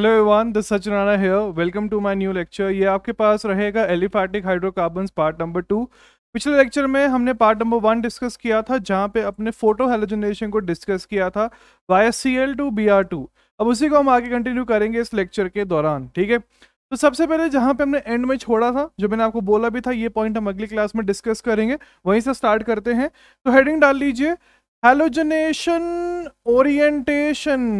Hello everyone this सच Rana here welcome to my new lecture ये आपके पास रहेगा aliphatic hydrocarbons part number two पिछले लेक्चर में हमने पार्ट नंबर वन डिस्कस किया था जहाँ पे अपने फोटो हेलोजनेशन को डिस्कस किया था via C L two B R two अब उसी को हम आगे कंटिन्यू करेंगे इस लेक्चर के दौरान ठीक है तो सबसे पहले जहाँ पे हमने एंड में छोड़ा था जो मैंने आपको बोला भी था ये पॉइंट हम अगली क्लास में डिस्कस करेंगे वहीं से स्टार्ट करते हैं तो हेडिंग डाल लीजिए हेलोजनेशन ओरिएंटेशन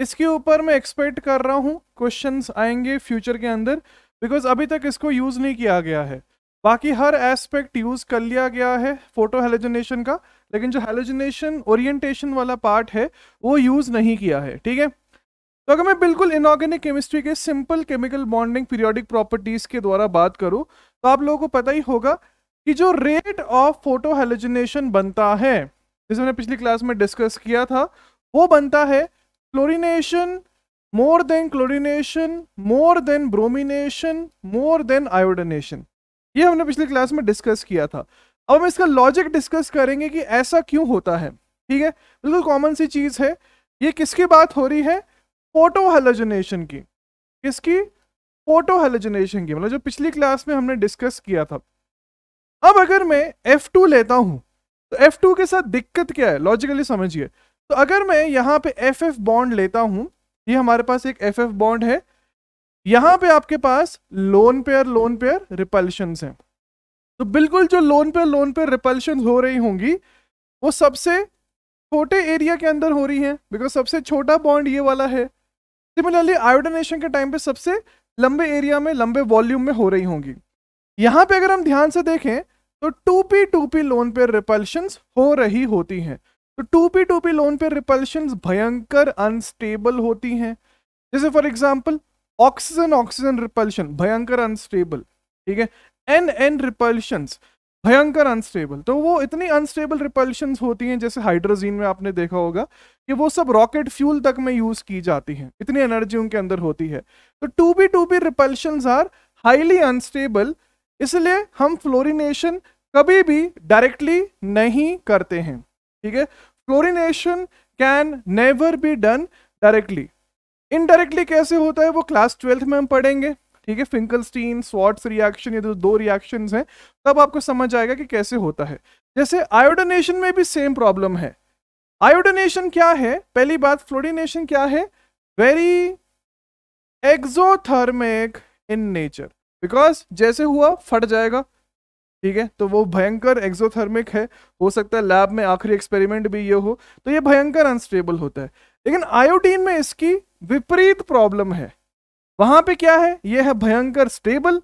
इसके ऊपर मैं एक्सपेक्ट कर रहा हूँ क्वेश्चन आएंगे फ्यूचर के अंदर बिकॉज अभी तक इसको यूज़ नहीं किया गया है बाकी हर एस्पेक्ट यूज़ कर लिया गया है फोटो हेलोजनेशन का लेकिन जो हेलोजनेशन ओरिएंटेशन वाला पार्ट है वो यूज़ नहीं किया है ठीक है तो अगर मैं बिल्कुल इनऑर्गेनिक केमिस्ट्री के simple chemical bonding periodic properties के द्वारा बात करूँ तो आप लोगों को पता ही होगा कि जो रेट ऑफ फोटो हेलोजनेशन बनता है जिसे मैंने पिछली क्लास में डिस्कस किया था वो बनता है chlorination, more than chlorination more than bromination more than iodination ये हमने पिछली क्लास में डिस्कस किया था अब हम इसका लॉजिक डिस्कस करेंगे कि ऐसा क्यों होता है ठीक है बिल्कुल कॉमन सी चीज है ये किसकी बात हो रही है फोटो हेलोजनेशन की किसकी फोटो हेलोजनेशन की मतलब जो पिछली क्लास में हमने डिस्कस किया था अब अगर मैं F2 लेता हूं तो F2 के साथ दिक्कत क्या है लॉजिकली समझिए तो अगर मैं यहाँ पे एफ एफ बॉन्ड लेता हूँ ये हमारे पास एक एफ एफ बॉन्ड है यहाँ पे आपके पास lone pair lone pair repulsion हैं तो बिल्कुल जो lone pair lone pair repulsion हो रही होंगी वो सबसे छोटे एरिया के अंदर हो रही हैं बिकॉज सबसे छोटा बॉन्ड ये वाला है सिमिलरली आयोडोनेशन के टाइम पे सबसे लंबे एरिया में लंबे वॉल्यूम में हो रही होंगी यहाँ पे अगर हम ध्यान से देखें तो two P two P lone pair repulsion हो रही होती हैं तो two P two P lone pair repulsion भयंकर अनस्टेबल होती हैं जैसे for example oxygen oxygen repulsion भयंकर अनस्टेबल ठीक है एन एन रिपल्शन भयंकर अनस्टेबल तो वो इतनी अनस्टेबल रिपल्शन होती हैं जैसे हाइड्रोजीन में आपने देखा होगा कि वो सब रॉकेट फ्यूल तक में यूज की जाती हैं इतनी एनर्जी उनके अंदर होती है तो two B two B repulsion are highly unstable इसलिए हम फ्लोरिनेशन कभी भी डायरेक्टली नहीं करते हैं ठीक है fluorination can never be done directly indirectly कैसे होता है वो क्लास ट्वेल्थ में हम पढ़ेंगे ठीक है फिंकलस्टीन स्वाट्स रिएक्शन ये दो रिएक्शन हैं तब आपको समझ आएगा कि कैसे होता है जैसे आयोडोनेशन में भी सेम प्रॉब्लम है आयोडोनेशन क्या है पहली बात फ्लोरिनेशन क्या है very exothermic in nature because जैसे हुआ फट जाएगा ठीक है तो वो भयंकर एक्सोथर्मिक है हो सकता है लैब में आखिरी एक्सपेरिमेंट भी ये हो तो ये भयंकर अनस्टेबल होता है लेकिन आयोडीन में इसकी विपरीत प्रॉब्लम है वहां पे क्या है ये है भयंकर स्टेबल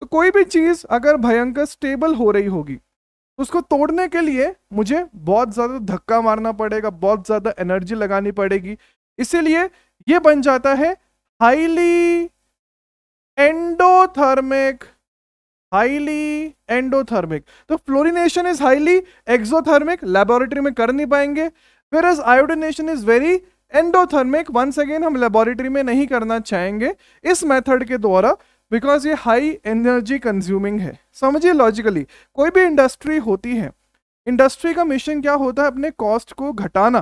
तो कोई भी चीज अगर भयंकर स्टेबल हो रही होगी तो उसको तोड़ने के लिए मुझे बहुत ज़्यादा धक्का मारना पड़ेगा बहुत ज़्यादा एनर्जी लगानी पड़ेगी इसीलिए यह बन जाता है हाईली एंडोथर्मिक हाईली एंडोथर्मिक तो fluorination is highly exothermic laboratory में कर नहीं पाएंगे फिर as iodination is very endothermic once again हम लेबोरेटरी में नहीं करना चाहेंगे इस मेथड के द्वारा बिकॉज ये हाई एनर्जी कंज्यूमिंग है समझिए लॉजिकली कोई भी इंडस्ट्री होती है इंडस्ट्री का मिशन क्या होता है अपने कॉस्ट को घटाना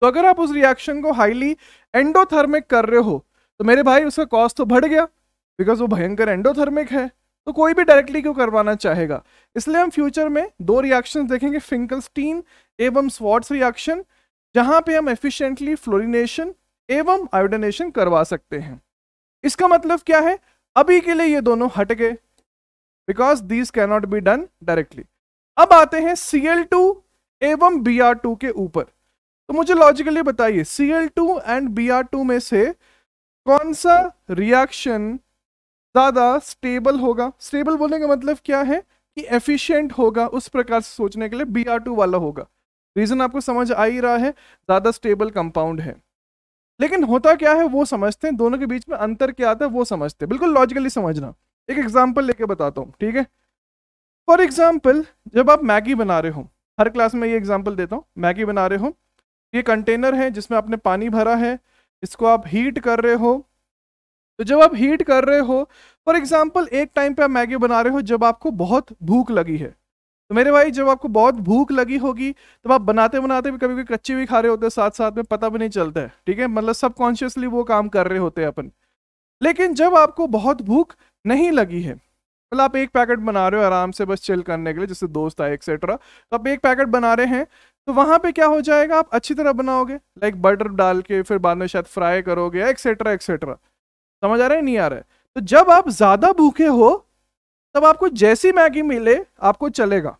तो अगर आप उस रिएक्शन को हाईली एंडोथर्मिक कर रहे हो तो मेरे भाई उसका कॉस्ट तो बढ़ गया बिकॉज वो भयंकर एंडोथर्मिक है तो कोई भी डायरेक्टली क्यों करवाना चाहेगा इसलिए हम फ्यूचर में दो रिएक्शंस देखेंगे फिंकलस्टीन एवं स्वाट्स रिएक्शन जहां पे हम एफिशिएंटली फ्लोरिनेशन एवं आयोडनेशन करवा सकते हैं इसका मतलब क्या है अभी के लिए ये दोनों हट गए because these cannot be done directly अब आते हैं सी एल टू एवं बी आर टू के ऊपर तो मुझे लॉजिकली बताइए C L two and B R two में से कौन सा रिएक्शन ज़्यादा स्टेबल होगा स्टेबल बोलने का मतलब क्या है कि एफिशिएंट होगा उस प्रकार से सोचने के लिए बी आर टू वाला होगा रीज़न आपको समझ आ ही रहा है ज़्यादा स्टेबल कंपाउंड है लेकिन होता क्या है वो समझते हैं दोनों के बीच में अंतर क्या आता है वो समझते हैं बिल्कुल लॉजिकली समझना एक एग्जाम्पल लेके बताता हूँ ठीक है फॉर एग्जाम्पल जब आप मैगी बना रहे हो हर क्लास में ये एग्जाम्पल देता हूँ मैगी बना रहे हो ये कंटेनर है जिसमें आपने पानी भरा है इसको आप हीट कर रहे हो तो जब आप हीट कर रहे हो फॉर एग्जाम्पल एक टाइम पे आप मैगी बना रहे हो जब आपको बहुत भूख लगी है तो मेरे भाई जब आपको बहुत भूख लगी होगी तो आप बनाते बनाते भी कभी कभी कच्ची भी खा रहे होते हैं साथ साथ में पता भी नहीं चलता है ठीक है मतलब सबकॉन्शियसली वो काम कर रहे होते हैं अपन लेकिन जब आपको बहुत भूख नहीं लगी है मतलब आप एक पैकेट बना रहे हो आराम से बस चिल करने के लिए जैसे दोस्त आए एक्सेट्रा तो आप एक पैकेट बना रहे हैं तो वहाँ पे क्या हो जाएगा आप अच्छी तरह बनाओगे लाइक बटर डाल के फिर बाद में शायद फ्राई करोगे एक्सेट्रा एक्सेट्रा समझ आ रहा है नहीं आ रहा है तो जब आप ज़्यादा भूखे हो तब आपको जैसी मैगी मिले आपको चलेगा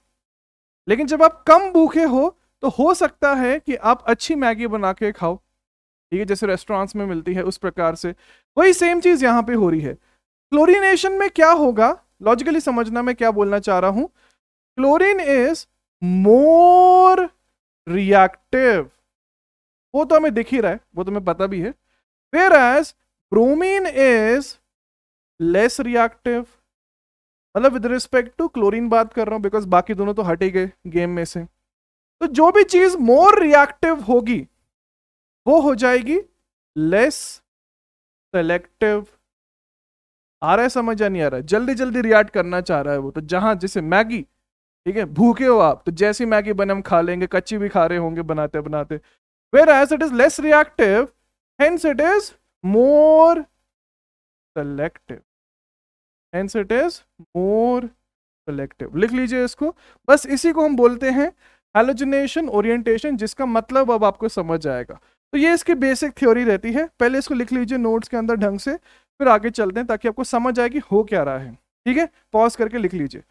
लेकिन जब आप कम भूखे हो तो हो सकता है कि आप अच्छी मैगी बना के खाओ ठीक है जैसे रेस्टोरेंट्स में मिलती है उस प्रकार से वही सेम चीज़ यहाँ पे हो रही है क्लोरिनेशन में क्या होगा लॉजिकली समझना मैं क्या बोलना चाह रहा हूं क्लोरीन इज मोर रिएक्टिव वो तो हमें दिख ही रहा है वो तो हमें पता भी है whereas bromine is less reactive मतलब विद रिस्पेक्ट टू क्लोरीन बात कर रहा हूं बिकॉज बाकी दोनों तो हटे गए गेम में से तो जो भी चीज मोर रिएक्टिव होगी वो हो जाएगी लेस सेलेक्टिव आ रहा है समझ या नहीं आ रहा है जल्दी जल्दी रिएक्ट करना चाह रहा है वो तो जहां जैसे मैगी ठीक है भूखे हो आप तो जैसी मैगी बने हम खा लेंगे कच्ची भी खा रहे होंगे बनाते बनाते whereas it is less reactive hence it is more selective hence it is more selective लिख लीजिए इसको बस इसी को हम बोलते हैं हेलोजनेशन ओरिएंटेशन जिसका मतलब अब आपको समझ आएगा तो ये इसकी बेसिक थ्योरी रहती है पहले इसको लिख लीजिए नोट्स के अंदर ढंग से फिर आगे चलते हैं ताकि आपको समझ आए कि हो क्या रहा है ठीक है पॉज करके लिख लीजिए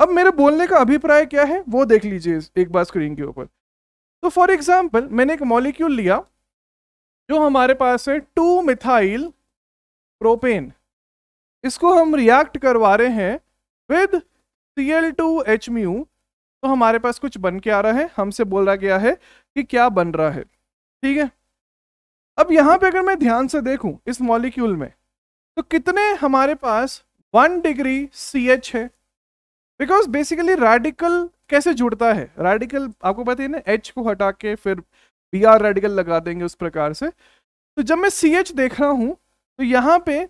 अब मेरे बोलने का अभिप्राय क्या है वो देख लीजिए एक बार स्क्रीन के ऊपर तो फॉर एग्जाम्पल मैंने एक मॉलिक्यूल लिया जो हमारे पास है टू मिथाइल प्रोपेन इसको हम रिएक्ट करवा रहे हैं with C L two H mu तो हमारे पास कुछ बन के आ रहा है हमसे बोला गया है कि क्या बन रहा है ठीक है अब यहां पे अगर मैं ध्यान से देखूं इस मॉलिक्यूल में तो कितने हमारे पास वन डिग्री सी एच है बिकॉज बेसिकली रेडिकल कैसे जुड़ता है रेडिकल आपको पता है ना एच को हटा के फिर बी आर रेडिकल लगा देंगे उस प्रकार से तो जब मैं सी एच देख रहा हूं तो यहाँ पे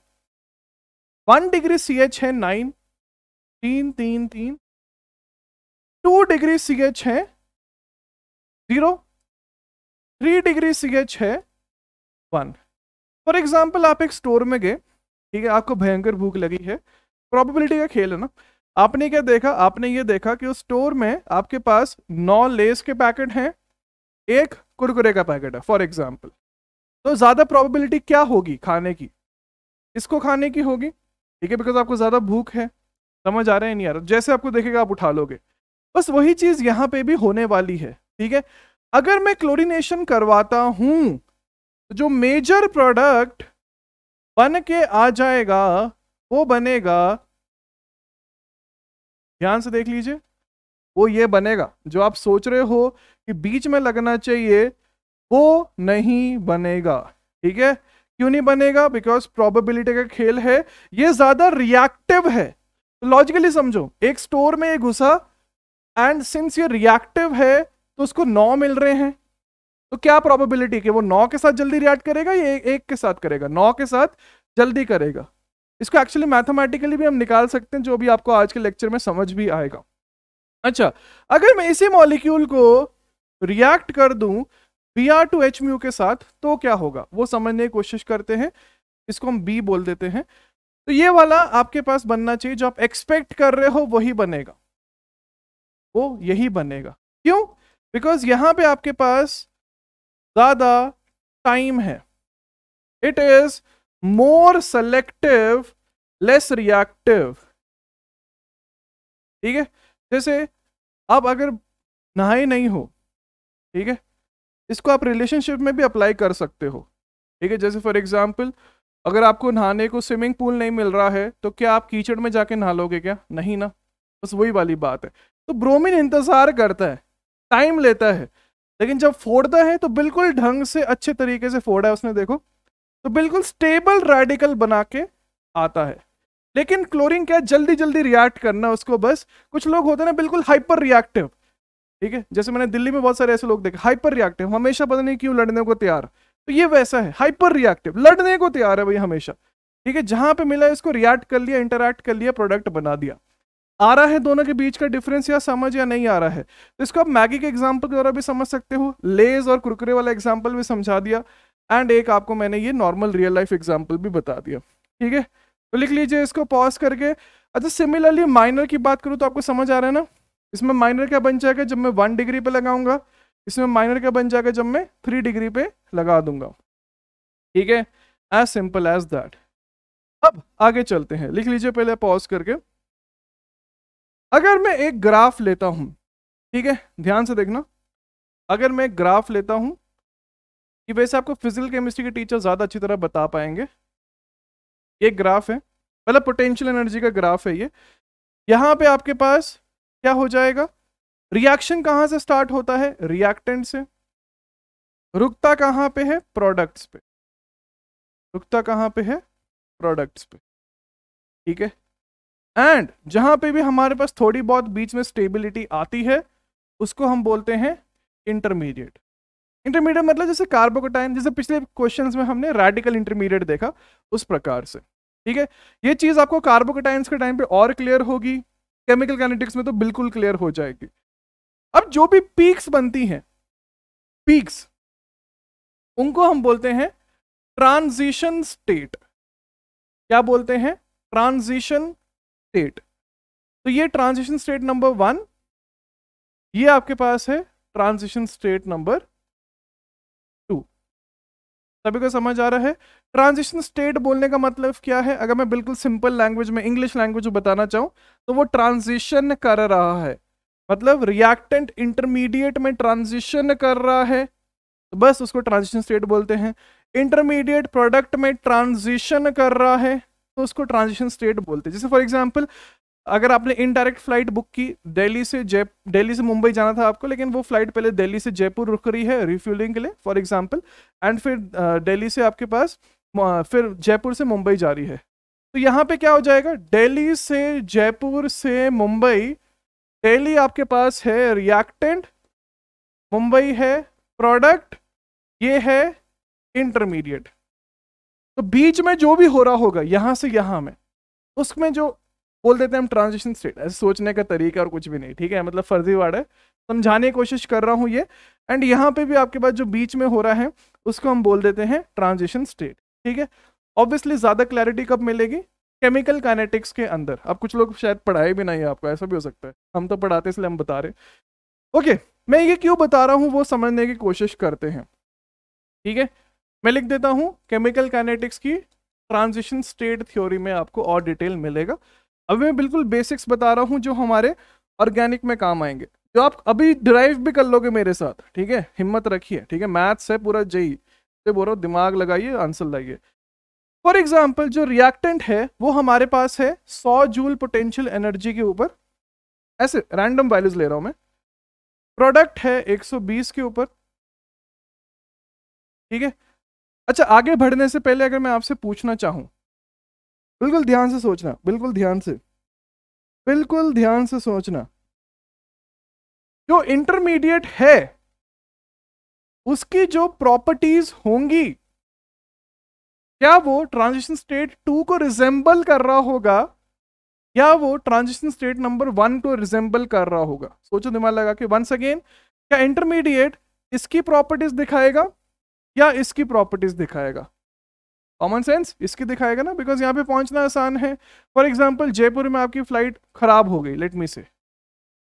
वन डिग्री सी एच है नाइन तीन तीन तीन टू डिग्री सी एच है zero three degree C H है वन फॉर एग्जाम्पल आप एक स्टोर में गए ठीक है आपको भयंकर भूख लगी है प्रॉबिलिटी का खेल है ना आपने क्या देखा आपने ये देखा कि उस स्टोर में आपके पास नौ लेस के पैकेट हैं एक कुरकुरे का पैकेट है फॉर एग्जाम्पल तो ज़्यादा प्रॉबिलिटी क्या होगी खाने की इसको खाने की होगी ठीक है बिकॉज आपको ज़्यादा भूख है समझ आ रहा है नहीं रहा जैसे आपको देखेगा आप उठा लोगे बस वही चीज़ यहाँ पे भी होने वाली है ठीक है अगर मैं क्लोरिनेशन करवाता हूँ तो जो मेजर प्रोडक्ट बन के आ जाएगा वो बनेगा ध्यान से देख लीजिए वो ये बनेगा जो आप सोच रहे हो कि बीच में लगना चाहिए वो नहीं बनेगा ठीक है क्यों नहीं बनेगा बिकॉज प्रोबेबिलिटी का खेल है ये ज्यादा रिएक्टिव है लॉजिकली समझो एक स्टोर में ये घुसा एंड सिंस ये रिएक्टिव है तो उसको नौ मिल रहे हैं तो क्या प्रोबेबिलिटी कि वो नौ के साथ जल्दी रिएक्ट करेगा या एक के साथ करेगा नौ के साथ जल्दी करेगा इसको एक्चुअली मैथमेटिकली भी हम निकाल सकते हैं जो भी आपको आज के लेक्चर में समझ भी आएगा अच्छा अगर मैं इसी मॉलिक्यूल को रिएक्ट कर दूं B R two H mu के साथ तो क्या होगा वो समझने की कोशिश करते हैं इसको हम बी बोल देते हैं तो ये वाला आपके पास बनना चाहिए जो आप एक्सपेक्ट कर रहे हो वही बनेगा वो यही बनेगा क्यों बिकॉज यहां पे आपके पास ज़्यादा टाइम है it is more selective less reactive ठीक है जैसे आप अगर नहाए नहीं हो ठीक है इसको आप रिलेशनशिप में भी अप्लाई कर सकते हो ठीक है जैसे फॉर एग्जाम्पल अगर आपको नहाने को स्विमिंग पूल नहीं मिल रहा है तो क्या आप कीचड़ में जाके नहा लोगे क्या नहीं ना बस वही वाली बात है तो ब्रोमिन इंतज़ार करता है टाइम लेता है लेकिन जब फोड़ता है तो बिल्कुल ढंग से अच्छे तरीके से फोड़ा है उसने देखो तो बिल्कुल स्टेबल रेडिकल बना के आता है लेकिन क्लोरीन क्या जल्दी जल्दी रिएक्ट करना उसको बस कुछ लोग होते ना बिल्कुल हाइपर रिएक्टिव ठीक है जैसे मैंने दिल्ली में बहुत सारे ऐसे लोग देखे हाइपर रिएक्टिव हमेशा पता नहीं क्यों लड़ने को तैयार तो ये वैसा है हाइपर रिएक्टिव लड़ने को तैयार है भाई हमेशा ठीक है जहां पे मिला इसको रिएक्ट कर लिया इंटरैक्ट कर लिया प्रोडक्ट बना दिया आ रहा है दोनों के बीच का डिफरेंस या समझ या नहीं आ रहा है तो इसको आप मैगी के एग्जाम्पल के द्वारा भी समझ सकते हो लेज और कुरकुरे वाला एग्जाम्पल भी समझा दिया एंड एक आपको मैंने ये नॉर्मल रियल लाइफ एग्जाम्पल भी बता दिया ठीक है तो लिख लीजिए इसको पॉज करके अच्छा सिमिलरली माइनर की बात करूँ तो आपको समझ आ रहा है ना इसमें माइनर क्या बन जाएगा जब मैं वन डिग्री पे लगाऊंगा इसमें माइनर क्या बन जाएगा जब मैं थ्री डिग्री पे लगा दूंगा ठीक है एज सिंपल एज दैट अब आगे चलते हैं लिख लीजिए पहले पॉज करके अगर मैं एक ग्राफ लेता हूं ठीक है ध्यान से देखना अगर मैं एक ग्राफ लेता हूं कि वैसे आपको फिजिकल केमिस्ट्री के टीचर ज़्यादा अच्छी तरह बता पाएंगे ये ग्राफ है मतलब पोटेंशियल एनर्जी का ग्राफ है ये यहां पे आपके पास क्या हो जाएगा रिएक्शन कहां से स्टार्ट होता है रिएक्टेंट से रुकता कहां पे है प्रोडक्ट्स पे रुकता कहां पे है प्रोडक्ट्स पे ठीक है एंड जहां पे भी हमारे पास थोड़ी बहुत बीच में स्टेबिलिटी आती है उसको हम बोलते हैं इंटरमीडिएट इंटरमीडिएट मतलब जैसे कार्बोकोटाइन जैसे पिछले क्वेश्चन में हमने रेडिकल इंटरमीडिएट देखा उस प्रकार से ठीक है ये चीज़ आपको कार्बोकोटाइन के टाइम पे और क्लियर होगी केमिकल कैनेटिक्स में तो बिल्कुल क्लियर हो जाएगी अब जो भी पीक्स बनती हैं पीक्स उनको हम बोलते हैं ट्रांजिशन स्टेट क्या बोलते हैं ट्रांजिशन स्टेट तो ये ट्रांजिशन स्टेट नंबर वन ये आपके पास है ट्रांजिशन स्टेट नंबर टू सभी को समझ आ रहा है ट्रांजिशन स्टेट बोलने का मतलब क्या है अगर मैं बिल्कुल सिंपल लैंग्वेज में इंग्लिश लैंग्वेज बताना चाहूँ तो वो ट्रांजिशन कर रहा है मतलब रिएक्टेंट इंटरमीडिएट में ट्रांजिशन कर रहा है तो बस उसको ट्रांजिशन स्टेट बोलते हैं इंटरमीडिएट प्रोडक्ट में ट्रांजिशन कर रहा है तो उसको ट्रांजिशन स्टेट बोलते हैं जैसे फॉर एग्जाम्पल अगर आपने इनडायरेक्ट फ्लाइट बुक की दिल्ली से जय दिल्ली से मुंबई जाना था आपको लेकिन वो फ्लाइट पहले दिल्ली से जयपुर रुक रही है रिफ्यूलिंग के लिए फॉर एग्जाम्पल एंड फिर दिल्ली से आपके पास फिर जयपुर से मुंबई जा रही है तो यहाँ पे क्या हो जाएगा दिल्ली से जयपुर से मुंबई दिल्ली आपके पास है रिएक्टेंट मुंबई है प्रोडक्ट ये है इंटरमीडिएट तो बीच में जो भी हो रहा होगा यहाँ से यहाँ में उसमें जो बोल देते हैं हम ट्रांजिशन स्टेट ऐसे सोचने का तरीका और कुछ भी नहीं ठीक है मतलब फर्जीवाड़ है समझाने की कोशिश कर रहा हूँ ये एंड यहाँ पे भी आपके पास जो बीच में हो रहा है उसको हम बोल देते हैं ट्रांजिशन स्टेट ठीक है ऑब्वियसली ज़्यादा क्लैरिटी कब मिलेगी केमिकल काइनेटिक्स के अंदर अब कुछ लोग शायद पढ़ाए भी नहीं है आपको ऐसा भी हो सकता है हम तो पढ़ाते इसलिए हम बता रहे ओके मैं ये क्यों बता रहा हूँ वो समझने की कोशिश करते हैं ठीक है मैं लिख देता हूँ केमिकल काइनेटिक्स की ट्रांजिशन स्टेट थ्योरी में आपको और डिटेल मिलेगा अब मैं बिल्कुल बेसिक्स बता रहा हूँ जो हमारे ऑर्गेनिक में काम आएंगे जो आप अभी ड्राइव भी कर लोगे मेरे साथ ठीक है हिम्मत रखिए ठीक है मैथ्स है पूरा जई इसलिए बोल रहा हूँ दिमाग लगाइए आंसर लाइए फॉर एग्जाम्पल जो रिएक्टेंट है वो हमारे पास है सौ जूल पोटेंशियल एनर्जी के ऊपर ऐसे रैंडम वैल्यूज ले रहा हूँ मैं प्रोडक्ट है 120 के ऊपर ठीक है अच्छा आगे बढ़ने से पहले अगर मैं आपसे पूछना चाहूँ बिल्कुल ध्यान से सोचना बिल्कुल ध्यान से बिल्कुल ध्यान से सोचना जो इंटरमीडिएट है उसकी जो प्रॉपर्टीज होंगी क्या वो ट्रांजिशन स्टेट टू को रिजेंबल कर रहा होगा या वो ट्रांजिशन स्टेट नंबर वन को रिजेंबल कर रहा होगा सोचो दिमाग लगा कि वंस अगेन क्या इंटरमीडिएट इसकी प्रॉपर्टीज दिखाएगा या इसकी प्रॉपर्टीज दिखाएगा कॉमन सेंस इसकी दिखाएगा ना बिकॉज यहाँ पे पहुंचना आसान है फॉर एग्जाम्पल जयपुर में आपकी फ्लाइट खराब हो गई लेटमी से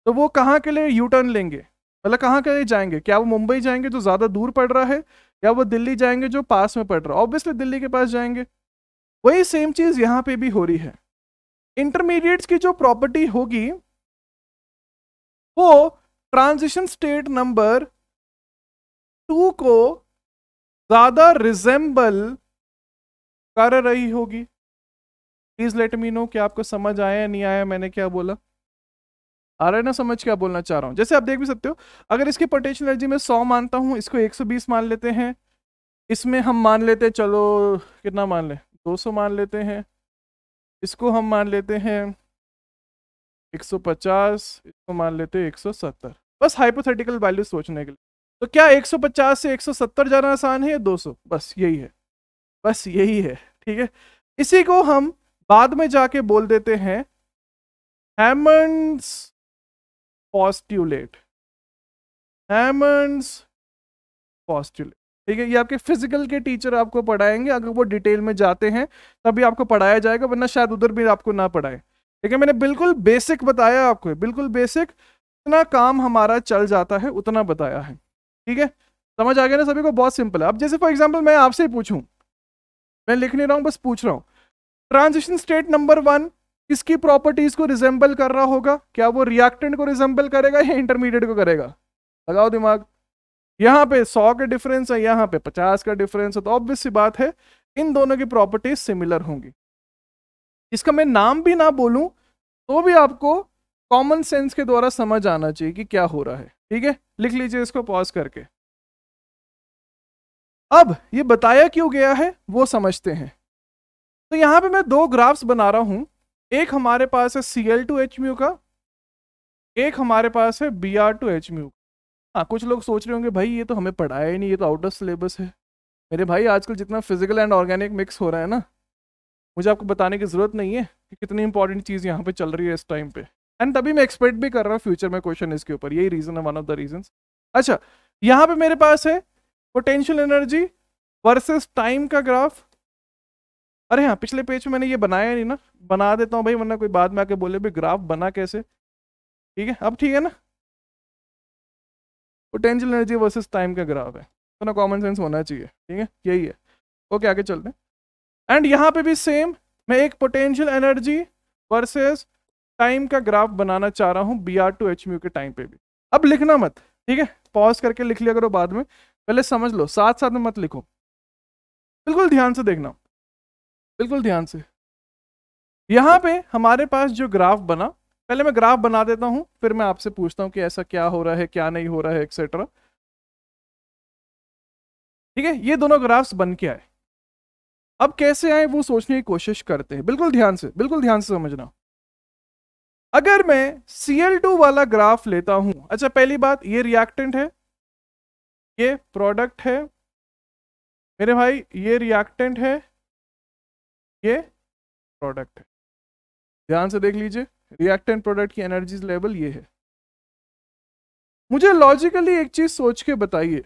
तो वो कहाँ के लिए यू टर्न लेंगे मतलब कहाँ कहीं जाएंगे क्या वो मुंबई जाएंगे जो ज़्यादा दूर पड़ रहा है या वो दिल्ली जाएंगे जो पास में पड़ रहा है ऑब्वियसली दिल्ली के पास जाएंगे वही सेम चीज़ यहाँ पे भी हो रही है इंटरमीडिएट्स की जो प्रॉपर्टी होगी वो ट्रांजिशन स्टेट नंबर टू को ज़्यादा रिजेंबल कर रही होगी प्लीज़ लेट मी नो कि आपको समझ आया नहीं आया मैंने क्या बोला आ रहा है ना समझ क्या बोलना चाह रहा हूँ जैसे आप देख भी सकते हो अगर इसके पोटेंशियल एनर्जी में सौ मानता हूँ इसको एक मान लेते हैं इसमें हम मान लेते हैं चलो कितना मान लें दो मान लेते हैं इसको हम मान लेते हैं 150 इसको मान लेते हैं 170 बस हाइपोथेटिकल वैल्यू सोचने के लिए तो क्या 150 से 170 जाना आसान है या दो बस यही है बस यही है ठीक है इसी को हम बाद में जाके बोल देते हैं हैमंड्स पॉस्ट्यूलेट हैमंड्स पॉस्ट्यूलेट ठीक है ये आपके फिजिकल के टीचर आपको पढ़ाएंगे अगर वो डिटेल में जाते हैं तभी आपको पढ़ाया जाएगा वरना शायद उधर भी आपको ना पढ़ाए ठीक है मैंने बिल्कुल बेसिक बताया आपको बिल्कुल बेसिक जितना काम हमारा चल जाता है उतना बताया है ठीक है समझ आ गया ना सभी को बहुत सिंपल है अब जैसे फॉर एग्जाम्पल मैं आपसे पूछूं मैं लिख नहीं रहा हूँ बस पूछ रहा हूँ ट्रांजिशन स्टेट नंबर वन किसकी प्रॉपर्टीज को रिजेंबल कर रहा होगा क्या वो रिएक्टेंट को रिजेंबल करेगा या इंटरमीडिएट को करेगा लगाओ दिमाग यहाँ पे सौ का डिफरेंस है यहाँ पे पचास का डिफरेंस है तो ऑब्वियस सी बात है इन दोनों की प्रॉपर्टीज सिमिलर होंगी इसका मैं नाम भी ना बोलूं तो भी आपको कॉमन सेंस के द्वारा समझ आना चाहिए कि क्या हो रहा है ठीक है लिख लीजिए इसको पॉज करके अब ये बताया क्यों गया है वो समझते हैं तो यहाँ पे मैं दो ग्राफ्स बना रहा हूं एक हमारे पास है C L two H mu का एक हमारे पास है B R two H mu हाँ कुछ लोग सोच रहे होंगे भाई ये तो हमें पढ़ाया ही नहीं ये तो आउट ऑफ सिलेबस है मेरे भाई आजकल जितना फिजिकल एंड ऑर्गेनिक मिक्स हो रहा है ना मुझे आपको बताने की ज़रूरत नहीं है कि कितनी इंपॉर्टेंट चीज़ यहाँ पे चल रही है इस टाइम पे एंड तभी मैं एक्सपेक्ट भी कर रहा हूँ फ्यूचर में क्वेश्चन इसके ऊपर यही रीज़न है वन ऑफ द रीजन अच्छा यहाँ पे मेरे पास है पोटेंशियल एनर्जी वर्सेस टाइम का ग्राफ अरे हाँ पिछले पेज में मैंने ये बनाया नहीं ना बना देता हूँ भाई वरना कोई बाद में आके बोले भाई ग्राफ बना कैसे ठीक है अब ठीक है ना पोटेंशियल एनर्जी वर्सेस टाइम का ग्राफ है तो ना कॉमन सेंस होना चाहिए ठीक है यही है ओके आगे चलते हैं एंड यहाँ पे भी सेम मैं एक पोटेंशियल एनर्जी वर्सेस टाइम का ग्राफ बनाना चाह रहा हूँ B R two H mu के टाइम पे भी अब लिखना मत ठीक है पॉज करके लिख लिया करो बाद में पहले समझ लो साथ साथ में मत लिखो बिल्कुल ध्यान से देखना बिल्कुल ध्यान से यहाँ पे हमारे पास जो ग्राफ बना पहले मैं ग्राफ बना देता हूँ फिर मैं आपसे पूछता हूँ कि ऐसा क्या हो रहा है क्या नहीं हो रहा है एक्सेट्रा ठीक है ये दोनों ग्राफ्स बन के आए अब कैसे आए वो सोचने की कोशिश करते हैं बिल्कुल ध्यान से बिल्कुल ध्यान से समझना अगर मैं Cl2 वाला ग्राफ लेता हूं अच्छा पहली बात ये रिएक्टेंट है ये प्रोडक्ट है मेरे भाई ये रिएक्टेंट है ये प्रोडक्ट है ध्यान से देख लीजिए रिएक्टेंट प्रोडक्ट की एनर्जीज लेवल ये है मुझे लॉजिकली एक चीज सोच के बताइए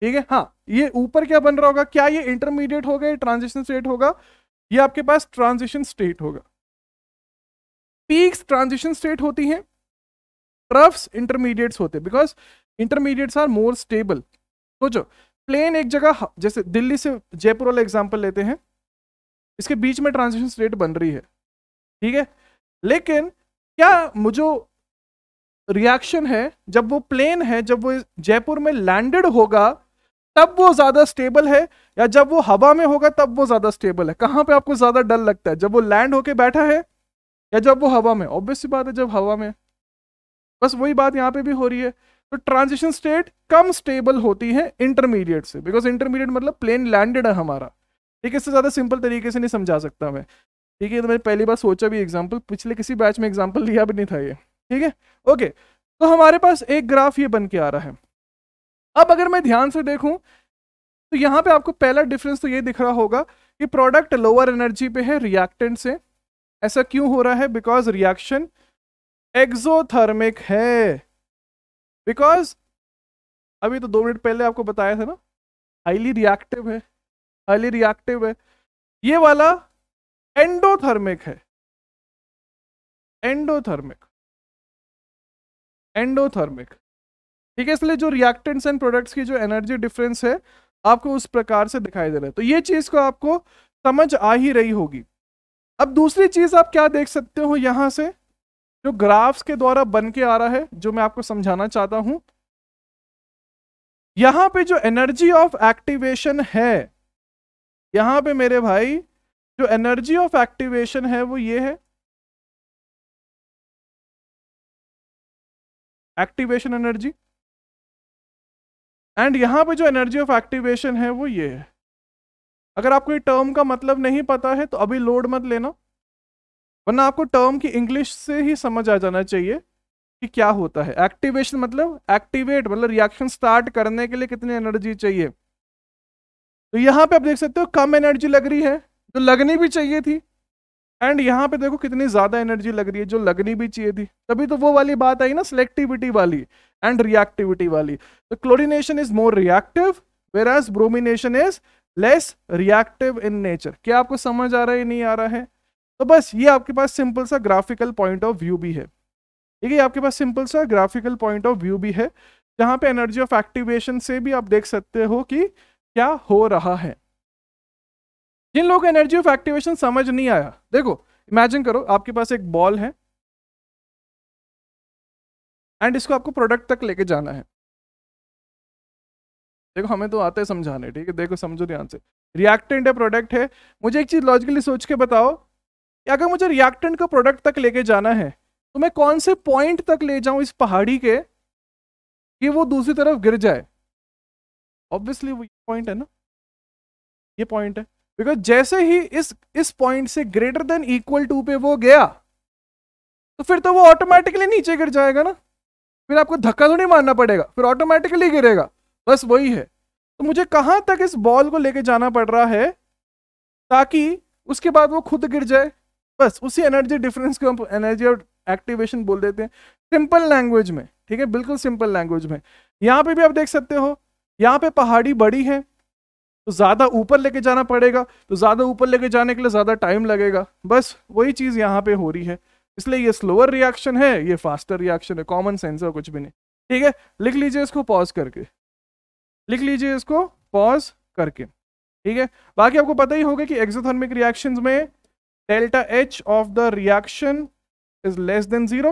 ठीक है हाँ ये ऊपर क्या बन रहा होगा क्या ये इंटरमीडिएट होगा ये ट्रांजिशन स्टेट होगा ये आपके पास ट्रांजिशन स्टेट होगा पीक्स ट्रांजिशन स्टेट होती हैं ट्रफ्स इंटरमीडिएट्स होते हैं because intermediates are more stable सोचो प्लेन एक जगह जैसे दिल्ली से जयपुर वाला एग्जाम्पल लेते हैं इसके बीच में ट्रांजिशन स्टेट बन रही है ठीक है लेकिन क्या मुझे रिएक्शन है जब वो प्लेन है जब वो जयपुर में लैंडेड होगा तब वो ज्यादा स्टेबल है या जब वो हवा में होगा तब वो ज्यादा स्टेबल है कहाँ पे आपको ज्यादा डर लगता है जब वो लैंड होके बैठा है या जब वो हवा में ऑब्वियस बात है जब हवा में बस वही बात यहाँ पे भी हो रही है तो ट्रांजिशन स्टेट कम स्टेबल होती है इंटरमीडिएट से बिकॉज इंटरमीडिएट मतलब प्लेन लैंडेड है हमारा ठीक है इससे ज़्यादा सिंपल तरीके से नहीं समझा सकता मैं ठीक है तो मैंने पहली बार सोचा भी एग्जाम्पल पिछले किसी बैच में एग्जाम्पल लिया भी नहीं था ये ठीक है ओके तो हमारे पास एक ग्राफ ये बन के आ रहा है अब अगर मैं ध्यान से देखूँ तो यहाँ पर आपको पहला डिफरेंस तो ये दिख रहा होगा कि प्रोडक्ट लोअर एनर्जी पे है रिएक्टेंट से ऐसा क्यों हो रहा है बिकॉज रिएक्शन एक्सोथर्मिक है बिकॉज अभी तो दो मिनट पहले आपको बताया था ना हाईली रिएक्टिव है हाईली रिएक्टिव है ये वाला एंडोथर्मिक है एंडोथर्मिक एंडोथर्मिक ठीक है इसलिए जो रिएक्टेंट्स एंड प्रोडक्ट्स की जो एनर्जी डिफरेंस है आपको उस प्रकार से दिखाई दे रहा है तो ये चीज़ को आपको समझ आ ही रही होगी अब दूसरी चीज़ आप क्या देख सकते हो यहां से जो ग्राफ्स के द्वारा बन के आ रहा है जो मैं आपको समझाना चाहता हूं यहां पे जो एनर्जी ऑफ एक्टिवेशन है यहाँ पे मेरे भाई जो एनर्जी ऑफ एक्टिवेशन है वो ये है एक्टिवेशन एनर्जी एंड यहाँ पे जो एनर्जी ऑफ एक्टिवेशन है वो ये है अगर आपको ये टर्म का मतलब नहीं पता है तो अभी लोड मत लेना वरना आपको टर्म की इंग्लिश से ही समझ आ जाना चाहिए कि क्या होता है एक्टिवेशन मतलब एक्टिवेट मतलब रिएक्शन स्टार्ट करने के लिए कितनी एनर्जी चाहिए तो यहाँ पे आप देख सकते हो कम एनर्जी लग रही है जो लगनी भी चाहिए थी एंड यहाँ पे देखो कितनी ज़्यादा एनर्जी लग रही है जो लगनी भी चाहिए थी तभी तो वो वाली बात आई ना सिलेक्टिविटी वाली एंड रिएक्टिविटी वाली तो chlorination is more reactive whereas bromination is less reactive in nature क्या आपको समझ आ रहा है नहीं आ रहा है तो बस ये आपके पास सिंपल सा ग्राफिकल पॉइंट ऑफ व्यू भी है ठीक है आपके पास सिंपल सा ग्राफिकल पॉइंट ऑफ व्यू भी है जहाँ पे एनर्जी ऑफ एक्टिवेशन से भी आप देख सकते हो कि क्या हो रहा है जिन लोगों को एनर्जी ऑफ एक्टिवेशन समझ नहीं आया देखो इमेजिन करो आपके पास एक बॉल है एंड इसको आपको प्रोडक्ट तक लेके जाना है देखो हमें तो आता है समझाने ठीक है देखो समझो ध्यान से रिएक्टेंट है प्रोडक्ट है मुझे एक चीज़ लॉजिकली सोच के बताओ कि अगर मुझे रिएक्टेंट को प्रोडक्ट तक लेके जाना है तो मैं कौन से पॉइंट तक ले जाऊं इस पहाड़ी के कि वो दूसरी तरफ गिर जाए ऑब्वियसली वो पॉइंट है ना ये पॉइंट है बिकॉज जैसे ही इस इस पॉइंट से ग्रेटर देन इक्वल टू पे वो गया तो फिर तो वो ऑटोमेटिकली नीचे गिर जाएगा ना फिर आपको धक्का तो नहीं मारना पड़ेगा फिर ऑटोमेटिकली गिरेगा बस वही है तो मुझे कहाँ तक इस बॉल को लेके जाना पड़ रहा है ताकि उसके बाद वो खुद गिर जाए बस उसी एनर्जी डिफरेंस को हम एनर्जी और एक्टिवेशन बोल देते हैं सिंपल लैंग्वेज में ठीक है बिल्कुल सिंपल लैंग्वेज में यहाँ पे भी आप देख सकते हो यहाँ पे पहाड़ी बड़ी है तो ज़्यादा ऊपर लेके जाना पड़ेगा तो ज़्यादा ऊपर लेके जाने के लिए ज़्यादा टाइम लगेगा बस वही चीज़ यहाँ पे हो रही है इसलिए ये स्लोअर रिएक्शन है ये फास्टर रिएक्शन है कॉमन सेंस है कुछ भी नहीं ठीक है लिख लीजिए इसको पॉज करके लिख लीजिए इसको पॉज करके ठीक है बाकी आपको पता ही होगा कि एक्सोथर्मिक रिएक्शन में delta H of the reaction is less than zero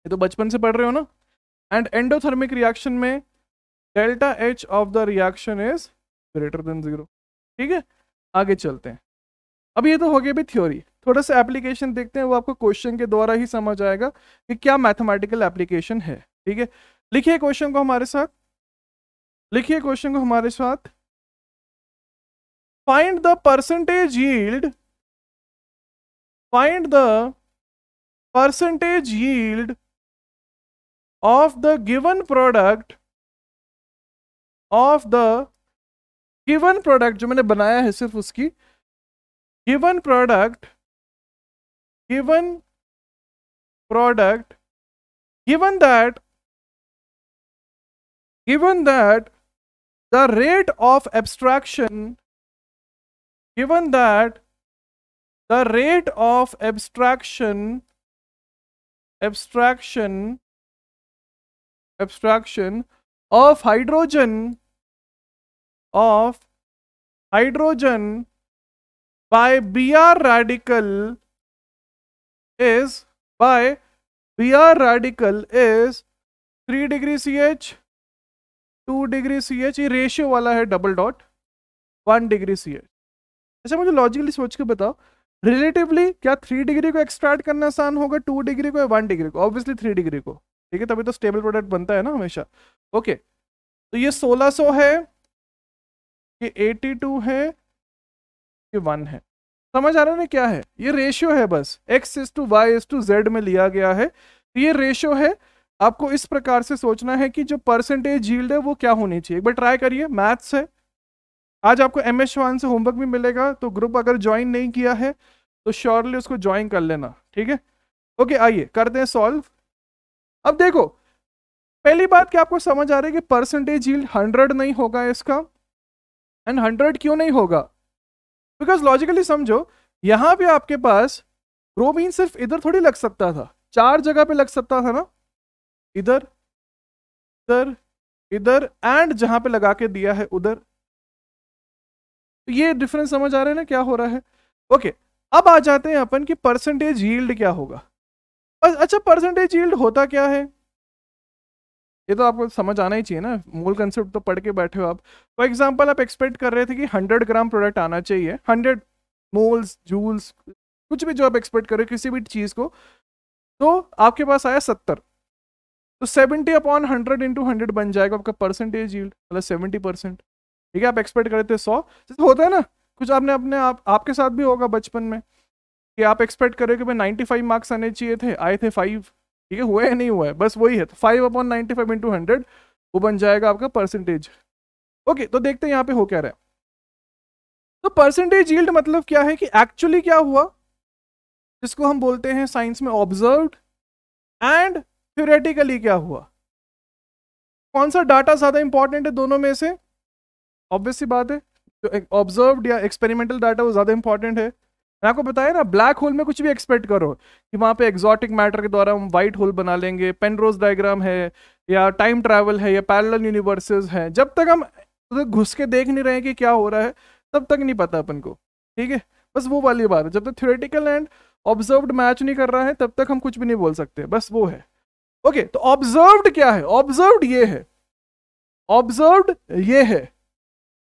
ये तो बचपन से पढ़ रहे हो ना एंड एंडोथर्मिक रिएक्शन में delta H of the reaction is greater than zero ठीक है आगे चलते हैं अब ये तो हो गया भी थ्योरी थोड़ा सा एप्लीकेशन देखते हैं वो आपको क्वेश्चन के द्वारा ही समझ आएगा कि क्या मैथमेटिकल एप्लीकेशन है ठीक है लिखिए क्वेश्चन को हमारे साथ लिखिए क्वेश्चन को हमारे साथ find the percentage yield find the percentage yield of the given product of the given product जो मैंने बनाया है सिर्फ उसकी given product given product given that given that the rate of abstraction given that the rate of abstraction abstraction abstraction of of hydrogen hydrogen by B R radical is by B R radical is three degree C H two degree C H ये ratio वाला है double dot one degree C H अच्छा मुझे logically सोच के बताओ relatively क्या three degree को एक्सट्रैक्ट करना आसान होगा टू डिग्री को या वन डिग्री को ऑब्वियसली थ्री डिग्री को ठीक है तभी तो स्टेबल प्रोडक्ट बनता है ना हमेशा ओके तो ये 1600 है ये 82 है ये वन है समझ आ रहा है क्या है ये रेशियो है बस X is to Y is to Z में लिया गया है तो ये रेशियो है आपको इस प्रकार से सोचना है कि जो परसेंटेज जील्ड है वो क्या होनी चाहिए एक बार ट्राई करिए मैथ्स है आज आपको एम एस से होमवर्क भी मिलेगा तो ग्रुप अगर ज्वाइन नहीं किया है तो श्योरली उसको ज्वाइन कर लेना ठीक है ओके आइए करते हैं सॉल्व अब देखो पहली बात क्या आपको समझ आ रही है कि परसेंटेज यील्ड हंड्रेड नहीं होगा इसका एंड हंड्रेड क्यों नहीं होगा बिकॉज लॉजिकली समझो यहां पे आपके पास ब्रोमीन सिर्फ इधर थोड़ी लग सकता था चार जगह पे लग सकता था ना इधर इधर इधर एंड जहां पे लगा के दिया है उधर तो ये डिफरेंस समझ आ रहा है ना क्या हो रहा है ओके okay, अब आ जाते हैं अपन की परसेंटेज यील्ड क्या होगा अच्छा परसेंटेज यील्ड होता क्या है ये तो आपको समझ आना ही चाहिए ना मूल कंसेप्ट तो पढ़ के बैठे हो आप फॉर एग्जांपल आप एक्सपेक्ट कर रहे थे कि 100 ग्राम प्रोडक्ट आना चाहिए 100 मोल्स जूल्स कुछ भी जो आप एक्सपेक्ट कर रहे हो किसी भी चीज़ को तो आपके पास आया सत्तर तो seventy upon hundred into hundred बन जाएगा आपका परसेंटेज यील्ड मतलब सेवेंटी परसेंट ठीक है आप एक्सपेक्ट कर रहे थे सौ होता है ना कुछ आपने अपने आप आपके साथ भी होगा बचपन में कि आप एक्सपेक्ट करें कि भाई नाइन्टी फाइव मार्क्स आने चाहिए थे आए थे फाइव ठीक है हुए है नहीं हुआ है बस वही है तो five upon ninety five into hundred वो बन जाएगा आपका परसेंटेज ओके तो देखते हैं यहाँ पे हो क्या रहा है तो परसेंटेज यील्ड मतलब क्या है कि एक्चुअली क्या हुआ जिसको हम बोलते हैं साइंस में ऑब्जर्व एंड थ्योरेटिकली क्या हुआ कौन सा डाटा ज़्यादा इंपॉर्टेंट है दोनों में से ऑब्वियसली बात है जो ऑब्जर्व या एक्सपेरिमेंटल डाटा वो ज़्यादा इंपॉर्टेंट है मैं आपको बताया ना ब्लैक होल में कुछ भी एक्सपेक्ट करो कि वहाँ पे एक्जॉटिक मैटर के द्वारा हम व्हाइट होल बना लेंगे पेनरोज डायग्राम है या टाइम ट्रैवल है या पैरेलल यूनिवर्सेस हैं जब तक हम घुस के देख नहीं रहे हैं कि क्या हो रहा है तब तक नहीं पता अपन को ठीक है बस वो वाली बात है जब तक थ्योरेटिकल एंड ऑब्जर्व्ड मैच नहीं कर रहा है तब तक हम कुछ भी नहीं बोल सकते बस वो है ओके तो ऑब्जर्व्ड क्या है ऑब्जर्व्ड ये है ऑब्जर्व्ड ये है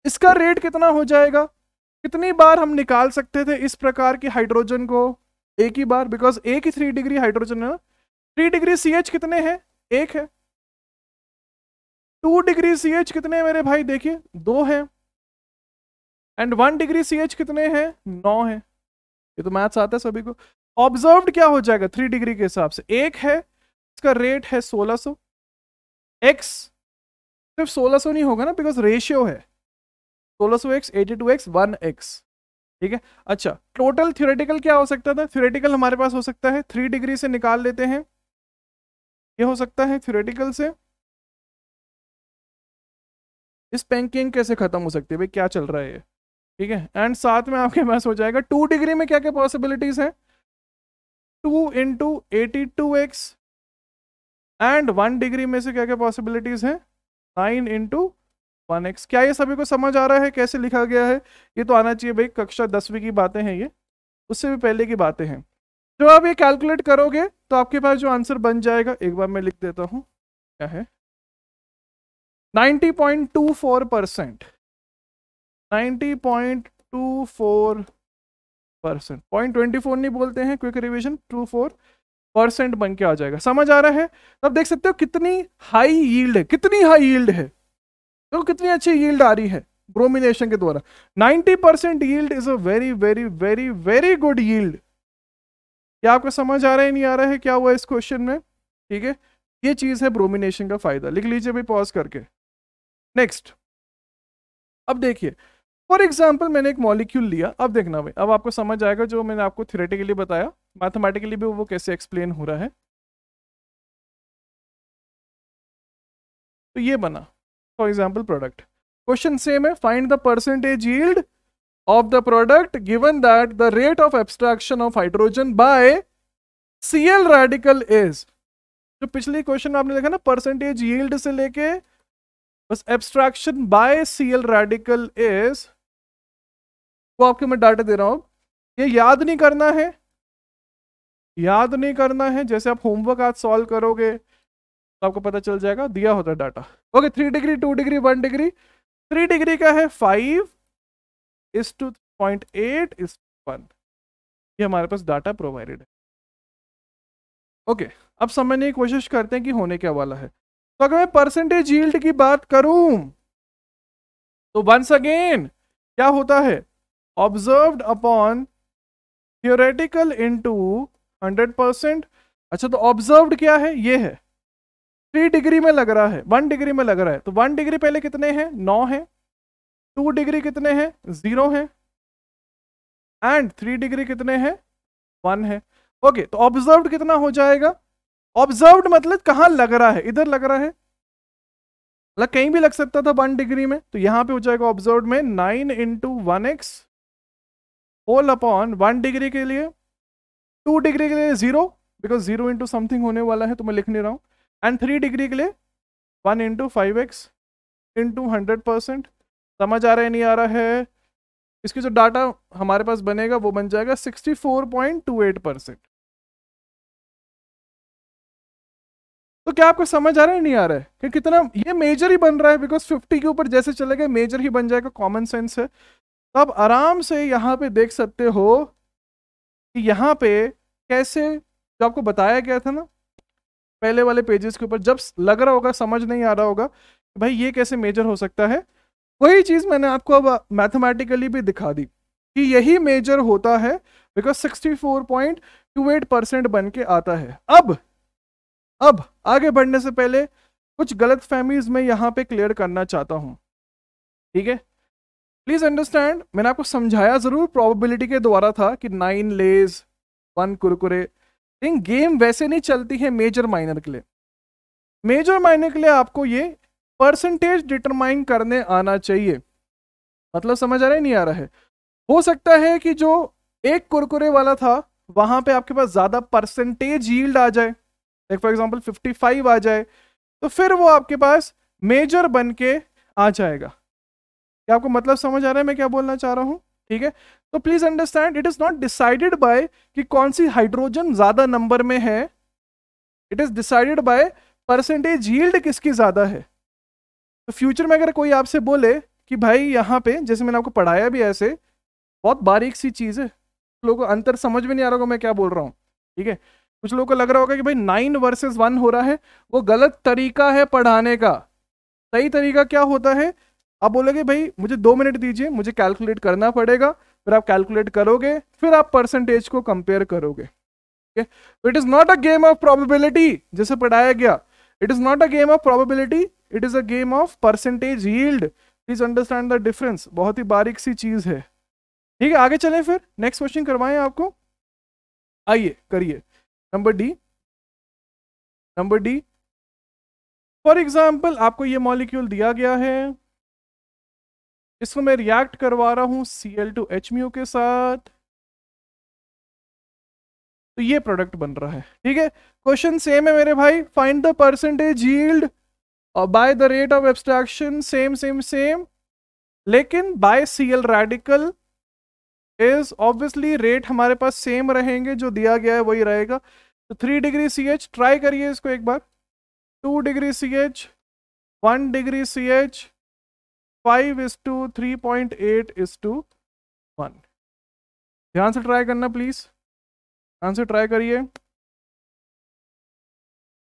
इसका रेट कितना हो जाएगा कितनी बार हम निकाल सकते थे इस प्रकार की हाइड्रोजन को एक ही बार बिकॉज एक ही थ्री डिग्री हाइड्रोजन है थ्री डिग्री सी एच कितने हैं एक है टू डिग्री सी एच कितने मेरे भाई देखिए दो है and one degree C H कितने हैं नौ है ये तो मैथ्स आता है सभी को ऑब्जर्व क्या हो जाएगा थ्री डिग्री के हिसाब से एक है इसका रेट है सोलह सो एक्स सिर्फ सोलह सो नहीं होगा ना बिकॉज रेशियो है सोलह सौ X eighty two X one X ठीक है अच्छा टोटल थ्योरेटिकल क्या हो सकता था थ्योरेटिकल हमारे पास हो सकता है थ्री डिग्री से निकाल लेते हैं ये हो सकता है थ्योरेटिकल से इस पैंकिंग कैसे खत्म हो सकती है भाई क्या चल रहा है ये ठीक है एंड साथ में आपके पास हो जाएगा टू डिग्री में क्या क्या पॉसिबिलिटीज हैं two into eighty two X and one degree में से क्या क्या पॉसिबिलिटीज हैं नाइन इंटू वन एक्स क्या ये सभी को समझ आ रहा है कैसे लिखा गया है ये तो आना चाहिए भाई कक्षा दसवीं की बातें हैं ये उससे भी पहले की बातें हैं जब आप ये कैलकुलेट करोगे तो आपके पास जो आंसर बन जाएगा एक बार मैं लिख देता हूँ क्या है 90.24 percent percent point twenty four नहीं बोलते हैं quick revision two four percent बन के आ जाएगा समझ आ रहा है तो आप देख सकते हो कितनी हाई यील्ड है कितनी हाई यील्ड है देखो तो कितनी अच्छी यील्ड आ रही है ब्रोमिनेशन के द्वारा 90 percent yield is a very very very very good yield क्या आपको समझ आ रहा है नहीं आ रहा है क्या हुआ इस क्वेश्चन में ठीक है ये चीज़ है ब्रोमिनेशन का फायदा लिख लीजिए भाई पॉज करके नेक्स्ट अब देखिए फॉर एग्जाम्पल मैंने एक मॉलिक्यूल लिया अब देखना भाई अब आपको समझ आएगा जो मैंने आपको थियोरेटिकली बताया मैथमेटिकली भी वो कैसे एक्सप्लेन हो रहा है तो ये बना for example product question same है find the percentage yield of the product given that the rate of abstraction of hydrogen by C L radical is जो पिछले क्वेश्चन आपने देखा ना परसेंटेज यील्ड से लेके बस abstraction by C L radical is वो आपके मैं डाटा दे रहा हूं ये याद नहीं करना है याद नहीं करना है जैसे आप होमवर्क आज सॉल्व करोगे तो आपको पता चल जाएगा दिया होता है data okay three degree two degree one degree three degree का है five is to point eight is one ये हमारे पास डाटा प्रोवाइडेड है ओके okay, अब समझने की कोशिश करते हैं कि होने क्या वाला है तो अगर मैं परसेंटेज यील्ड की बात करूं तो वंस अगेन क्या होता है observed upon theoretical into 100 percent अच्छा तो ऑब्जर्व्ड क्या है ये है थ्री डिग्री में लग रहा है वन डिग्री में लग रहा है तो वन डिग्री पहले कितने हैं नौ है टू डिग्री कितने हैं जीरो है एंड थ्री डिग्री कितने हैं वन है ओके तो ऑब्जर्व कितना हो जाएगा ऑब्जर्व मतलब कहाँ लग रहा है इधर लग रहा है मतलब कहीं भी लग सकता था वन डिग्री में तो यहां पे हो जाएगा ऑब्जर्व में nine into one X whole upon one degree के लिए टू डिग्री के लिए zero because zero into something होने वाला है तो मैं लिख नहीं रहा हूं एंड थ्री डिग्री के लिए one into five X into hundred percent समझ आ रहा है नहीं आ रहा है इसकी जो डाटा हमारे पास बनेगा वो बन जाएगा sixty four point two eight percent तो क्या आपको समझ आ रहा है नहीं आ रहा है कि कितना ये मेजर ही बन रहा है बिकॉज फिफ्टी के ऊपर जैसे चले गए मेजर ही बन जाएगा कॉमन सेंस है तो आप आराम से यहाँ पे देख सकते हो कि यहाँ पे कैसे जो आपको बताया गया था ना पहले वाले पेजेस के ऊपर जब लग रहा होगा समझ नहीं आ रहा होगा कि भाई ये कैसे मेजर हो सकता है वही चीज़ मैंने आपको अब मैथमेटिकली भी दिखा दी कि यही मेजर होता है because sixty four point two eight percent बन के आता है अब अब आगे बढ़ने से पहले कुछ गलत फहमीज में यहाँ पे क्लियर करना चाहता हूँ ठीक है प्लीज़ अंडरस्टैंड मैंने आपको समझाया ज़रूर प्रोबेबिलिटी के द्वारा था कि नाइन लेज वन कुरकुरे लेकिन गेम वैसे नहीं चलती है मेजर माइनर के लिए मेजर माइनर के लिए आपको ये परसेंटेज डिटरमाइन करने आना चाहिए मतलब समझ आ रहा है नहीं आ रहा है हो सकता है कि जो एक कुरकुरे वाला था वहां पे आपके पास ज्यादा परसेंटेज यील्ड आ जाए लाइक फॉर एग्जांपल 55 आ जाए तो फिर वो आपके पास मेजर बन के आ जाएगा क्या आपको मतलब समझ आ रहा है मैं क्या बोलना चाह रहा हूँ ठीक है तो please understand it is not decided by कि कौन सी हाइड्रोजन ज्यादा नंबर में है it is decided by percentage yield किसकी ज्यादा है तो फ्यूचर में अगर कोई आपसे बोले कि भाई यहाँ पे जैसे मैंने आपको पढ़ाया भी ऐसे बहुत बारीक सी चीज़ है लोगों को अंतर समझ में नहीं आ रहा होगा मैं क्या बोल रहा हूँ ठीक है कुछ लोगों को लग रहा होगा कि भाई नाइन वर्सेज वन हो रहा है वो गलत तरीका है पढ़ाने का सही तरीका क्या होता है आप बोलोगे भाई मुझे दो मिनट दीजिए मुझे कैलकुलेट करना पड़ेगा फिर आप कैलकुलेट करोगे फिर आप परसेंटेज को कंपेयर करोगे it is not a game of probability जैसे पढ़ाया गया it is not a game of probability it is a game of percentage yield please understand the difference बहुत ही बारीक सी चीज़ है ठीक है आगे चलें फिर नेक्स्ट क्वेश्चन करवाएं आपको आइए करिए number D number D for example आपको ये मॉलिक्यूल दिया गया है इसको मैं रिएक्ट करवा रहा हूं C L two H mu के साथ तो ये प्रोडक्ट बन रहा है ठीक है क्वेश्चन सेम है मेरे भाई find the percentage yield by the rate of abstraction same same same लेकिन by C L radical is obviously rate हमारे पास सेम रहेंगे जो दिया गया है वही रहेगा तो three degree C H try करिए इसको एक बार two degree C H one degree C H five is to three point eight is to one ध्यान से ट्राई करना प्लीज ध्यान से ट्राई करिए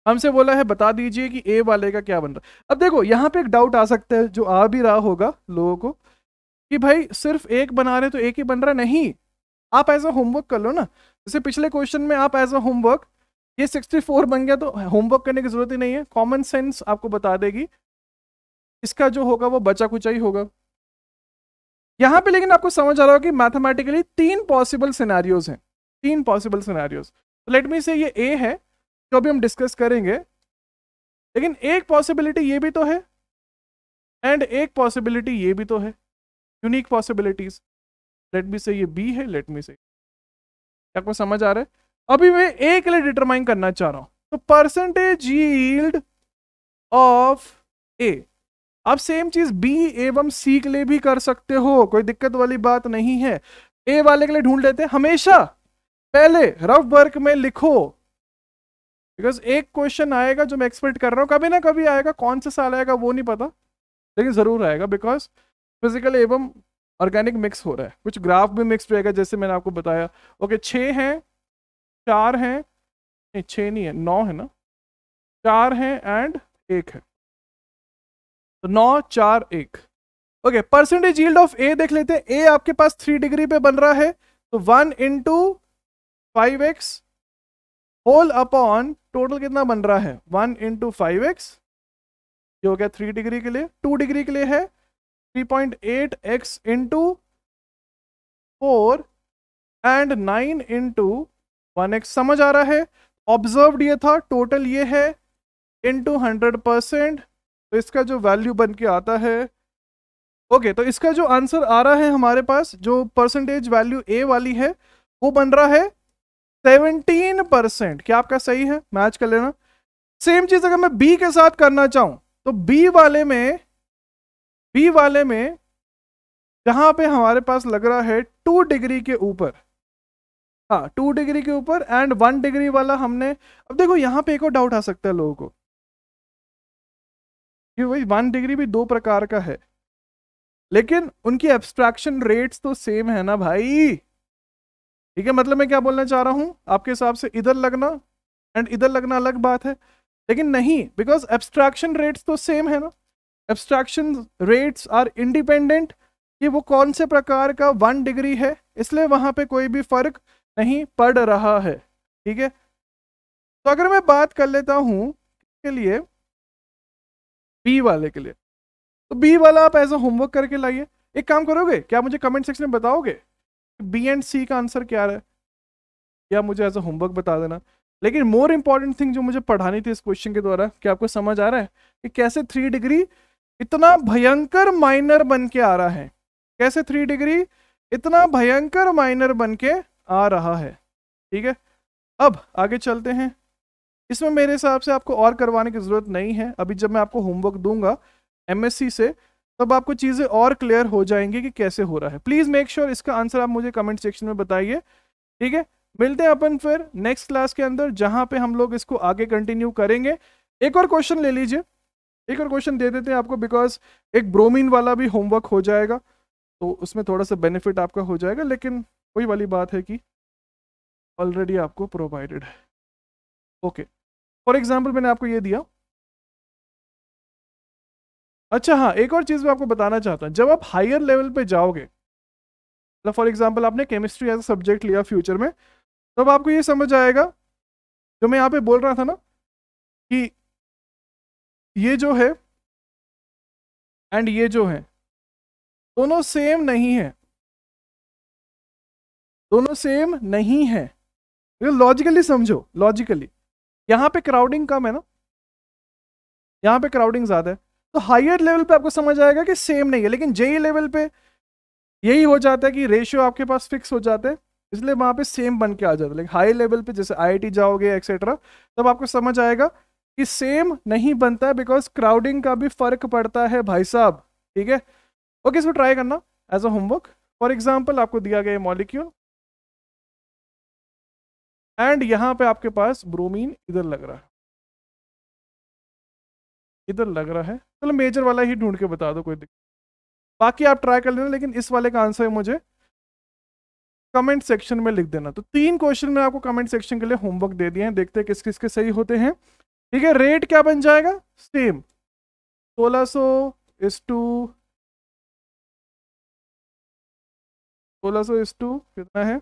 हमसे बोला है बता दीजिए कि ए वाले का क्या बन रहा है अब देखो यहाँ पे एक डाउट आ सकता है जो आ भी रहा होगा लोगों को कि भाई सिर्फ एक बना रहे तो एक ही बन रहा नहीं आप एज अ होमवर्क कर लो ना जैसे पिछले क्वेश्चन में आप एज अ होमवर्क ये 64 बन गया तो होमवर्क करने की जरूरत ही नहीं है कॉमन सेंस आपको बता देगी इसका जो होगा वो बचा कुचा ही होगा यहां पे लेकिन आपको समझ आ रहा होगा कि मैथमेटिकली तीन पॉसिबल सिनारियोज हैं तीन पॉसिबल सिनारियोज तो लेट मी से ये ए है जो अभी हम डिस्कस करेंगे लेकिन एक पॉसिबिलिटी ये भी तो है एंड एक पॉसिबिलिटी ये भी तो है unique possibilities late me say ये बी है लेट मी से आपको समझ आ रहा है अभी मैं ए के लिए डिटरमाइन करना चाह रहा हूं तो परसेंटेज ऑफ ए आप सेम चीज बी एवं सी के लिए भी कर सकते हो कोई दिक्कत वाली बात नहीं है ए वाले के लिए ढूंढ लेते हैं हमेशा पहले रफ वर्क में लिखो बिकॉज एक क्वेश्चन आएगा जो मैं एक्सपेक्ट कर रहा हूँ कभी ना कभी आएगा कौन सा साल आएगा वो नहीं पता लेकिन ज़रूर आएगा बिकॉज फिजिकल एवं ऑर्गेनिक मिक्स हो रहा है कुछ ग्राफ भी मिक्स रहेगा जैसे मैंने आपको बताया ओके छः हैं चार हैं नहीं छः नहीं है नौ है ना चार हैं एंड एक है तो नौ चार एक okay percentage yield of A देख लेते हैं ए आपके पास थ्री डिग्री पे बन रहा है तो one into five X whole upon total कितना बन रहा है वन इंटू फाइव एक्स ये हो गया थ्री डिग्री के लिए टू डिग्री के लिए है three point eight X into four and nine into one X समझ आ रहा है ऑब्जर्व ये था टोटल ये है इंटू हंड्रेड परसेंट तो इसका जो वैल्यू बन के आता है ओके तो इसका जो आंसर आ रहा है हमारे पास जो परसेंटेज वैल्यू ए वाली है वो बन रहा है सेवनटीन परसेंट क्या आपका सही है मैच कर लेना सेम चीज अगर मैं बी के साथ करना चाहूं तो बी वाले में बी वाले में जहां पे हमारे पास लग रहा है टू डिग्री के ऊपर हाँ टू डिग्री के ऊपर एंड वन डिग्री वाला हमने अब देखो यहाँ पे एक और डाउट आ सकता है लोगों को कि भाई वन डिग्री भी दो प्रकार का है लेकिन उनकी एब्स्ट्रैक्शन रेट्स तो सेम है ना भाई ठीक है मतलब मैं क्या बोलना चाह रहा हूँ आपके हिसाब से इधर लगना एंड इधर लगना अलग बात है लेकिन नहीं बिकॉज एब्स्ट्रैक्शन रेट्स तो सेम है ना एब्स्ट्रैक्शन रेट्स आर इंडिपेंडेंट कि वो कौन से प्रकार का वन डिग्री है इसलिए वहाँ पे कोई भी फर्क नहीं पड़ रहा है ठीक है तो अगर मैं बात कर लेता हूँ के लिए बी वाले के लिए तो बी वाला आप एज अ होमवर्क करके लाइए एक काम करोगे क्या मुझे कमेंट सेक्शन में बताओगे बी एंड सी का आंसर क्या है या मुझे एज अ होमवर्क बता देना लेकिन मोर इंपॉर्टेंट थिंग जो मुझे पढ़ानी थी इस क्वेश्चन के द्वारा कि आपको समझ आ रहा है कि कैसे थ्री डिग्री इतना भयंकर माइनर बन के आ रहा है कैसे थ्री डिग्री इतना भयंकर माइनर बन के आ रहा है ठीक है अब आगे चलते हैं इसमें मेरे हिसाब से आपको और करवाने की ज़रूरत नहीं है अभी जब मैं आपको होमवर्क दूंगा एम से तब आपको चीज़ें और क्लियर हो जाएंगी कि कैसे हो रहा है प्लीज़ मेक श्योर इसका आंसर आप मुझे कमेंट सेक्शन में बताइए ठीक है मिलते हैं अपन फिर नेक्स्ट क्लास के अंदर जहाँ पे हम लोग इसको आगे कंटिन्यू करेंगे एक और क्वेश्चन ले लीजिए एक और क्वेश्चन दे देते हैं आपको बिकॉज एक ब्रोमीन वाला भी होमवर्क हो जाएगा तो उसमें थोड़ा सा बेनिफिट आपका हो जाएगा लेकिन वही वाली बात है कि ऑलरेडी आपको प्रोवाइडेड है ओके okay. फॉर एग्जाम्पल मैंने आपको ये दिया अच्छा हाँ एक और चीज़ मैं आपको बताना चाहता हूँ जब आप हायर लेवल पे जाओगे मतलब फॉर एग्जाम्पल आपने केमिस्ट्री एज सब्जेक्ट लिया फ्यूचर में तब तो आपको ये समझ आएगा जो मैं यहाँ पे बोल रहा था ना कि ये जो है एंड ये जो है दोनों सेम नहीं है दोनों सेम नहीं है लॉजिकली समझो लॉजिकली यहाँ पे क्राउडिंग कम है ना यहाँ पे क्राउडिंग ज़्यादा है तो हाइयर लेवल पे आपको समझ आएगा कि सेम नहीं है लेकिन जेई लेवल पे यही हो जाता है कि रेशियो आपके पास फिक्स हो जाता है इसलिए वहां पे सेम बन के आ जाता है लेकिन हाई लेवल पे जैसे आई जाओगे एक्सेट्रा तब आपको समझ आएगा कि सेम नहीं बनता है बिकॉज क्राउडिंग का भी फर्क पड़ता है भाई साहब ठीक है ओके इसको ट्राई करना as a homework for example आपको दिया गया मॉलिक्यूल एंड यहाँ पे आपके पास ब्रोमीन इधर लग रहा है इधर लग रहा है चलो तो मेजर वाला ही ढूंढ के बता दो कोई दिक्कत बाकी आप ट्राई कर लेना लेकिन इस वाले का आंसर है मुझे कमेंट सेक्शन में लिख देना तो तीन क्वेश्चन में आपको कमेंट सेक्शन के लिए होमवर्क दे दिए हैं देखते हैं किस किस के सही होते हैं ठीक है रेट क्या बन जाएगा सेम सोलह सो इस टू सोलह सो इस टू कितना है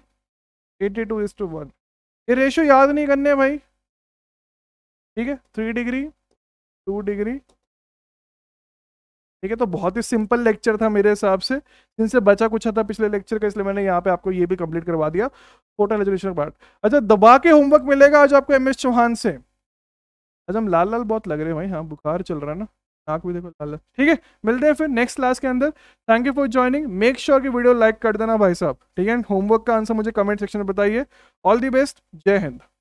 eighty two is to one ये रेशो याद नहीं करने भाई ठीक है थ्री डिग्री टू डिग्री ठीक है तो बहुत ही सिंपल लेक्चर था मेरे हिसाब से जिनसे बचा कुछ था पिछले लेक्चर का इसलिए मैंने यहाँ पे आपको ये भी कंप्लीट करवा दिया फोटो रेजोल्यूशन पार्ट अच्छा दबा के होमवर्क मिलेगा आज आपको एम एस चौहान से अच्छा हम लाल लाल बहुत लग रहे हैं भाई हाँ बुखार चल रहा है ना नाक भी देखो लाल ठीक है मिलते हैं फिर नेक्स्ट क्लास के अंदर thank you for joining make sure की वीडियो लाइक कर देना भाई साहब ठीक है होमवर्क का आंसर मुझे कमेंट सेक्शन में बताइए ऑल दी बेस्ट जय हिंद